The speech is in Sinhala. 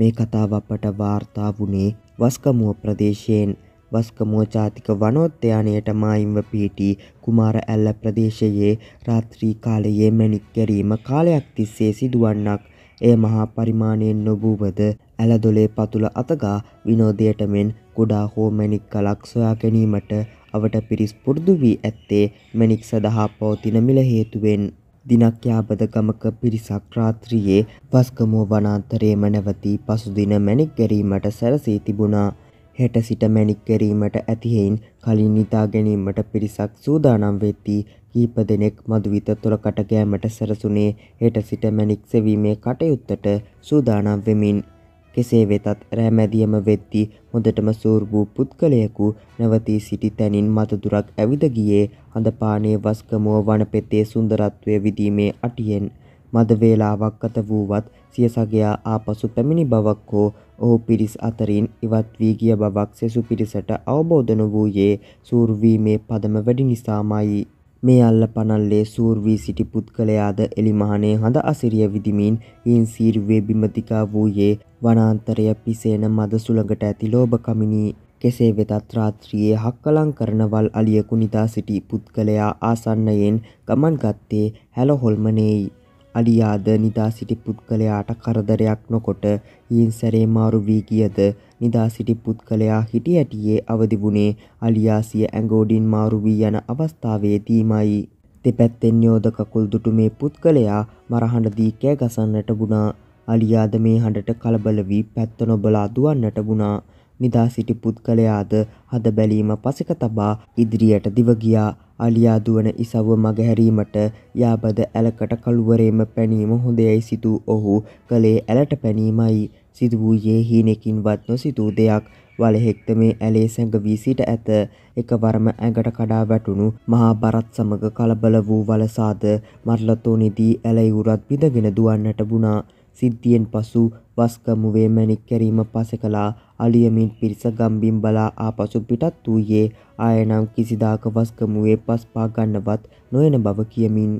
මේ කතාව අපට වාර්තා වුණේ වස්කමුව ප්‍රදේශයෙන් වස්කමුව ජාතික වනෝද්‍යානයට මායිම්ව පිහිටි කුමාර ඇල්ල ප්‍රදේශයේ රාත්‍රී කාලයේ මැණික් ගැරීම කාලයක් තිස්සේ සිදුවන්නක් එය මහා පරිමාණයෙන් නොබූවද ඇලදොලේ පතුල අතගා විනෝදයට මෙන් ගොඩා හෝ මැණික් කලක් සොයා ගැනීමට අවට පිරිස් පුරුදු වී ඇත්තේ මැණික් සඳහා පවතින මිල හේතුවෙන් දිනක් යාබදගමක පිරිසක් රාත්‍රියේ වස්කමුව වනාන්තරයේම නැවතී පසුදින මැණික් ගැරීමට සැරසී තිබුණා. හෙට සිට මැණික් ගැරීමට ඇතිහෙයින් කලින් නිදා ගැනීමට පිරිසක් සූදානම් වෙද්දී කීප දෙනෙක් මදුවිත තොරකට ගෑමට සැරසුනේ හෙට සිට මැණික් සෙවීමේ කටයුත්තට සූදානම් වෙමින් කෙසේ වෙතත් රෑමැදියම වෙද්දී හොඳටම සූර්බූ පුද්ගලයකු නැවතී සිටි තැනින් මතදුරක් ඇවිද ගියේ අඳපානේ වස්කමුව වනපෙතේ සුන්දරත්වය විදීමේ අටියෙන් මද වේලාවක් ගත වූවත් සිය සගයා ආපසු පැමිණි බවක් හෝ ඔහු පිරිස් අතරින් ඉවත් වී ගිය බවක් සෙසු පිරිසට අවබෝධන වූයේ සූර්වීමේ පදම වැඩි නිසාමයි මේ අල්ල පනල්ලේ සූර් වී සිටි පුද්ගලයාද එලිමහනේ හඳ අසිරිය විදිමින් ඊන් සීරුවේ බිමතිකා වූයේ වනාන්තරය පිසේන මද සුළඟට ඇති ලෝභකමිනී කෙසේ වෙතත් රාත්‍රියේ හක්කලං කරනවල් අලියකු නිතා සිටි පුද්ගලයා ආසන්නයෙන් ගමන් ගත්තේ හැලොහොල්මනේයි අලියාද නිදා සිටි පුද්ගලයාට කරදරයක් නොකොට ඊන් සැරේ මාරු වී ගියද නිදා සිටි පුද්ගලයා හිටි ඇටියේ අවදි වුණේ අලියා සිය ඇඟෝඩින් මාරු වී යන අවස්ථාවේදීමයි. දෙපැත්තෙන් යෝධ කකුල් දුටු මේ පුද්ගලයා මරහඬ දී කෑ ගසන්නට වුණා. අලියාද මේ හඬට කලබල වී පැත්ත නොබලා දුවන්නට වුණා. නිදා සිටි පුද්ගලයාද හද බැලීම පසෙක තබා ඉදිරියට දිව ගියා. අලියා දුවන ඉසව්ව මගහැරීමට යාබද ඇලකට කළුවරේම පැනීම හොඳයැයි සිතූ ඔහු කළේ ඇලට පැනීමයි. සිදු වූයේ හීනෙකින්වත් නොසිතූ දෙයක්. වලහෙක්ද මේ ඇලේ සැඟවී සිට ඇත. එකවරම ඇඟට කඩා වැටුණු මහා බරත් සමග කලබල වූ වලසාද මර්ලතෝනිදී ඇලයුරත් බිඳගෙන දුවන්නට වුණා. සිද්ධියෙන් පසු වස්ගමුවේ මැණික් කැරීම පස කළා. අලියමින් පිරිස ගම්බිම් බලා ආපසු පිටත් වූයේ ආයෙනම් කිසිදාක වස්ගමුවේ පස් පා ගන්නවත් නොයන බව කියමින්